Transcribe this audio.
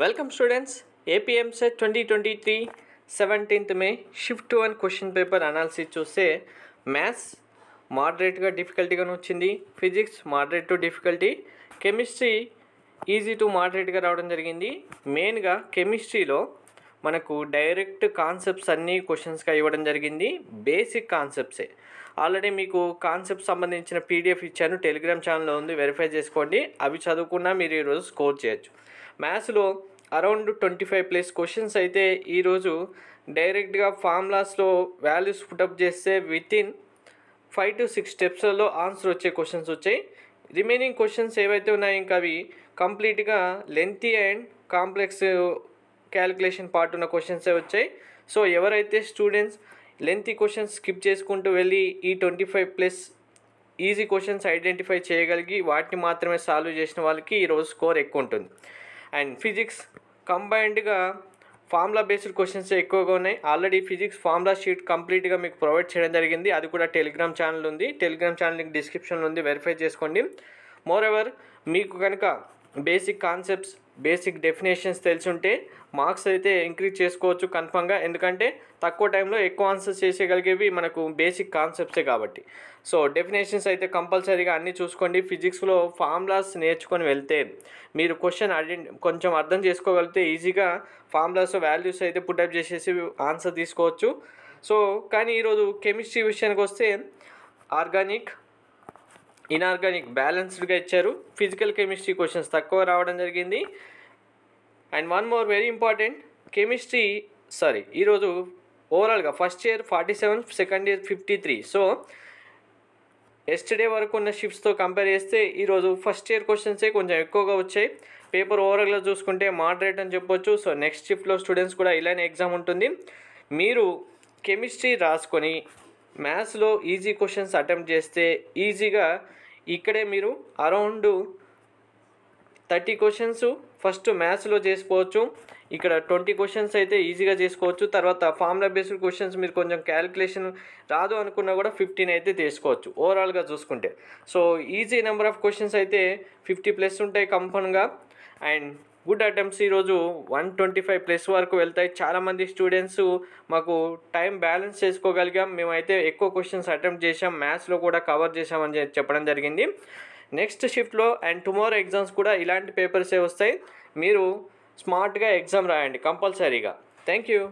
welcome students students, twenty twenty three seventeenth May shift one question paper analysis చూస్తే maths మోడరేట్గా డిఫికల్టీగానే వచ్చింది physics moderate to difficulty chemistry easy to మోడరేట్గా రావడం జరిగింది మెయిన్గా కెమిస్ట్రీలో మనకు డైరెక్ట్ కాన్సెప్ట్స్ అన్నీ క్వశ్చన్స్గా ఇవ్వడం జరిగింది బేసిక్ కాన్సెప్ట్సే ఆల్రెడీ మీకు కాన్సెప్ట్ సంబంధించిన పీడిఎఫ్ ఇచ్చాను టెలిగ్రామ్ ఛానల్లో ఉంది వెరిఫై చేసుకోండి అవి చదువుకున్నా మీరు ఈరోజు స్కోర్ చేయొచ్చు మ్యాథ్స్లో around twenty five plus questions అయితే ఈరోజు డైరెక్ట్గా ఫార్ములాస్లో వాల్యూస్ పుటప్ చేస్తే within five to six స్టెప్స్లలో ఆన్సర్ వచ్చే క్వశ్చన్స్ వచ్చాయి రిమైనింగ్ క్వశ్చన్స్ ఏవైతే ఉన్నాయో ఇంకా అవి కంప్లీట్గా lengthy and complex calculation part ఉన్న క్వశ్చన్సే వచ్చాయి సో ఎవరైతే స్టూడెంట్స్ లెంతీ క్వశ్చన్స్ స్కిప్ చేసుకుంటూ వెళ్ళి ఈ twenty five plus easy questions identify చేయగలిగి వాటిని మాత్రమే సాల్వ్ చేసిన వాళ్ళకి ఈరోజు స్కోర్ ఎక్కువ ఉంటుంది అండ్ ఫిజిక్స్ కంబైన్డ్గా ఫార్ములా బేస్డ్ క్వశ్చన్స్ ఎక్కువగా ఉన్నాయి ఆల్రెడీ ఫిజిక్స్ ఫార్ములా షీట్ కంప్లీట్గా మీకు ప్రొవైడ్ చేయడం జరిగింది అది కూడా టెలిగ్రామ్ ఛానల్ ఉంది టెలిగ్రామ్ ఛానల్ లింక్ డిస్క్రిప్షన్లో ఉంది వెరిఫై చేసుకోండి మోర్ ఎవర్ మీకు కనుక బేసిక్ కాన్సెప్ట్స్ బేసిక్ డెఫినేషన్స్ తెలిసుంటే మార్క్స్ అయితే ఇంక్రీజ్ చేసుకోవచ్చు కన్ఫామ్గా ఎందుకంటే తక్కువ టైంలో ఎక్కువ ఆన్సర్స్ చేసేయగలిగేవి మనకు బేసిక్ కాన్సెప్ట్సే కాబట్టి సో డెఫినేషన్స్ అయితే కంపల్సరీగా అన్నీ చూసుకోండి ఫిజిక్స్లో ఫార్ములాస్ నేర్చుకొని వెళ్తే మీరు క్వశ్చన్ కొంచెం అర్థం చేసుకోగలిగితే ఈజీగా ఫార్ములాస్ వాల్యూస్ అయితే పుట్అప్ చేసేసి ఆన్సర్ తీసుకోవచ్చు సో కానీ ఈరోజు కెమిస్ట్రీ విషయానికి వస్తే ఆర్గానిక్ ఇన్ఆర్గానిక్ బ్యాలెన్స్డ్గా ఇచ్చారు ఫిజికల్ కెమిస్ట్రీ క్వశ్చన్స్ తక్కువ రావడం జరిగింది and one more very important chemistry sorry ఈరోజు ఓవరాల్గా first year forty seven second year fifty three so yesterday వరకు ఉన్న షిప్స్తో కంపేర్ చేస్తే ఈరోజు ఫస్ట్ ఇయర్ క్వశ్చన్సే కొంచెం ఎక్కువగా వచ్చాయి పేపర్ ఓవరాల్గా చూసుకుంటే మాడరేట్ అని చెప్పొచ్చు సో నెక్స్ట్ షిఫ్ట్లో స్టూడెంట్స్ కూడా ఇలానే ఎగ్జామ్ ఉంటుంది మీరు కెమిస్ట్రీ రాసుకొని మ్యాథ్స్లో ఈజీ క్వశ్చన్స్ అటెంప్ట్ చేస్తే ఈజీగా ఇక్కడే మీరు అరౌండ్ థర్టీ క్వశ్చన్స్ ఫస్ట్ మ్యాథ్స్లో చేసుకోవచ్చు ఇక్కడ ట్వంటీ క్వశ్చన్స్ అయితే ఈజీగా చేసుకోవచ్చు తర్వాత ఫార్ములా బేస్డ్ క్వశ్చన్స్ మీరు కొంచెం క్యాలిక్యులేషన్ రాదు అనుకున్నా కూడా ఫిఫ్టీన్ అయితే చేసుకోవచ్చు ఓవరాల్గా చూసుకుంటే so easy number of questions అయితే ఫిఫ్టీ ప్లస్ ఉంటాయి కంపన్గా అండ్ గుడ్ అటెంప్ట్స్ ఈరోజు వన్ ట్వంటీ ఫైవ్ ప్లస్ వరకు వెళ్తాయి చాలామంది స్టూడెంట్స్ మాకు టైం బ్యాలెన్స్ చేసుకోగలిగాం మేమైతే ఎక్కువ క్వశ్చన్స్ అటెంప్ట్ చేసాం మ్యాథ్స్లో కూడా కవర్ చేసామని చెప్పడం జరిగింది నెక్స్ట్ షిఫ్ట్లో అండ్ టుమారో ఎగ్జామ్స్ కూడా ఇలాంటి పేపర్సే వస్తాయి మీరు స్మార్ట్గా ఎగ్జామ్ రాయండి కంపల్సరీగా థ్యాంక్ యూ